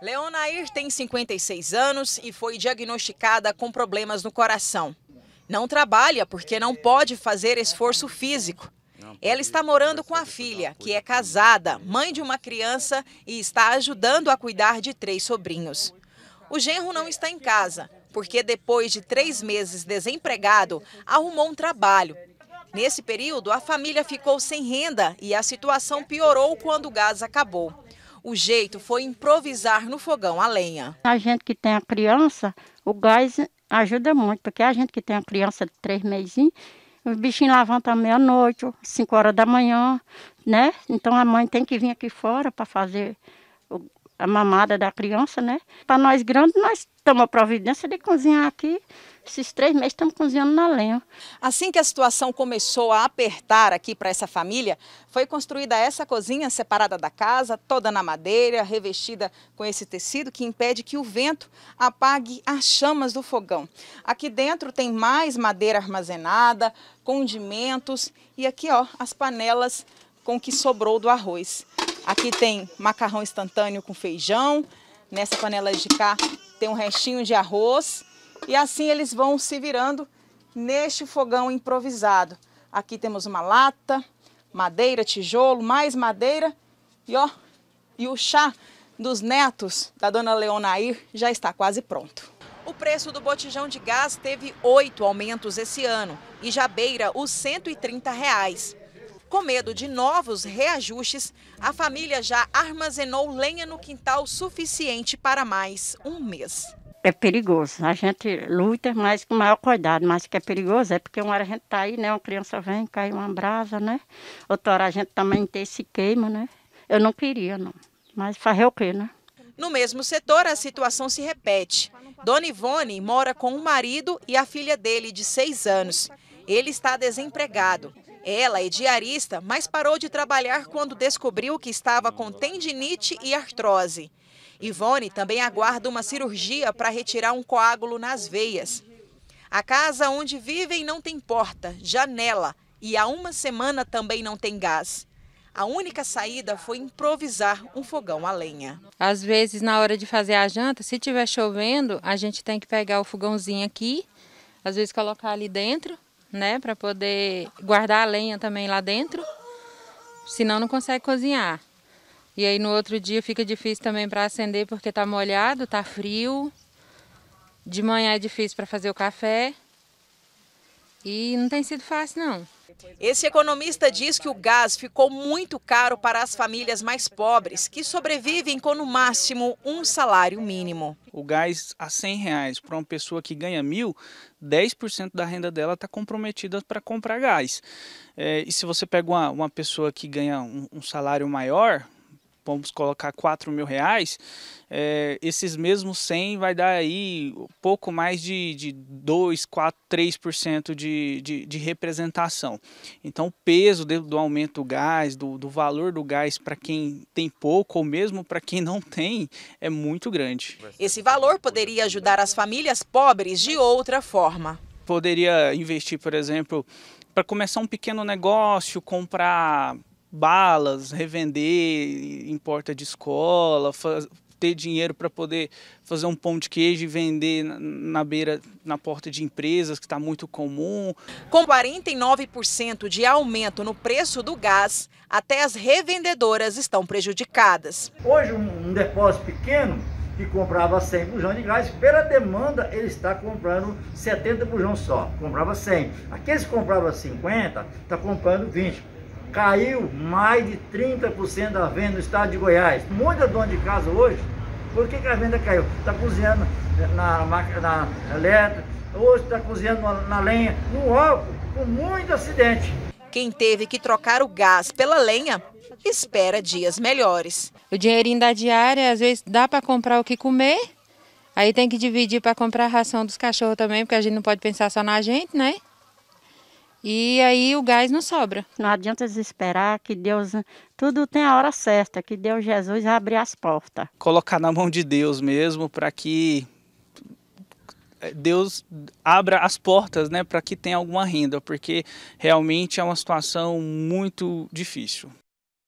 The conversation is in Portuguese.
Leonair tem 56 anos e foi diagnosticada com problemas no coração. Não trabalha porque não pode fazer esforço físico. Ela está morando com a filha, que é casada, mãe de uma criança e está ajudando a cuidar de três sobrinhos. O genro não está em casa, porque depois de três meses desempregado, arrumou um trabalho. Nesse período, a família ficou sem renda e a situação piorou quando o gás acabou. O jeito foi improvisar no fogão a lenha. A gente que tem a criança, o gás ajuda muito, porque a gente que tem a criança de três meses, os bichinhos levanta meia-noite, cinco horas da manhã, né? Então a mãe tem que vir aqui fora para fazer a mamada da criança, né? Para nós grandes, nós tomamos providência de cozinhar aqui esses três meses estamos cozinhando na lenha. Assim que a situação começou a apertar aqui para essa família, foi construída essa cozinha separada da casa, toda na madeira, revestida com esse tecido que impede que o vento apague as chamas do fogão. Aqui dentro tem mais madeira armazenada, condimentos e aqui ó, as panelas com que sobrou do arroz. Aqui tem macarrão instantâneo com feijão, nessa panela de cá tem um restinho de arroz e assim eles vão se virando neste fogão improvisado. Aqui temos uma lata, madeira, tijolo, mais madeira e ó, e o chá dos netos da dona Leonair já está quase pronto. O preço do botijão de gás teve oito aumentos esse ano e já beira os 130 reais. Com medo de novos reajustes, a família já armazenou lenha no quintal suficiente para mais um mês é perigoso. A gente luta, mas com maior cuidado, mas que é perigoso é porque uma hora a gente está aí, né? Uma criança vem, cai uma brasa, né? Outra hora a gente também tem se queima, né? Eu não queria, não. Mas fazer o quê, né? No mesmo setor, a situação se repete. Dona Ivone mora com o marido e a filha dele, de seis anos. Ele está desempregado. Ela é diarista, mas parou de trabalhar quando descobriu que estava com tendinite e artrose. Ivone também aguarda uma cirurgia para retirar um coágulo nas veias. A casa onde vivem não tem porta, janela e há uma semana também não tem gás. A única saída foi improvisar um fogão a lenha. Às vezes, na hora de fazer a janta, se tiver chovendo, a gente tem que pegar o fogãozinho aqui, às vezes colocar ali dentro, né, para poder guardar a lenha também lá dentro, senão não consegue cozinhar. E aí no outro dia fica difícil também para acender porque tá molhado, tá frio. De manhã é difícil para fazer o café. E não tem sido fácil não. Esse economista diz que o gás ficou muito caro para as famílias mais pobres, que sobrevivem com no máximo um salário mínimo. O gás a 100 reais para uma pessoa que ganha mil, 10% da renda dela está comprometida para comprar gás. É, e se você pega uma, uma pessoa que ganha um, um salário maior, vamos colocar 4 mil reais, é, esses mesmos 100 vai dar aí pouco mais de, de 2, 4, 3% de, de, de representação. Então o peso do aumento do gás, do, do valor do gás para quem tem pouco ou mesmo para quem não tem, é muito grande. Esse valor poderia ajudar as famílias pobres de outra forma. Poderia investir, por exemplo, para começar um pequeno negócio, comprar balas, revender em porta de escola, faz, ter dinheiro para poder fazer um pão de queijo e vender na, beira, na porta de empresas, que está muito comum. Com 49% de aumento no preço do gás, até as revendedoras estão prejudicadas. Hoje, um, um depósito pequeno que comprava 100 bujões de gás, pela demanda ele está comprando 70 bujões só, comprava 100. Aqueles que compravam 50, está comprando 20 caiu mais de 30% da venda no estado de Goiás. Muita dona de casa hoje, por que, que a venda caiu? Está cozinhando na, na, na elétrica, hoje está cozinhando na, na lenha, no álcool, com muito acidente. Quem teve que trocar o gás pela lenha espera dias melhores. O dinheirinho da diária, às vezes dá para comprar o que comer, aí tem que dividir para comprar a ração dos cachorros também, porque a gente não pode pensar só na gente, né? e aí o gás não sobra. Não adianta desesperar que Deus tudo tem a hora certa, que Deus Jesus abre as portas. Colocar na mão de Deus mesmo para que eh, Deus abra as portas, né, para que tenha alguma renda, porque realmente é uma situação muito difícil.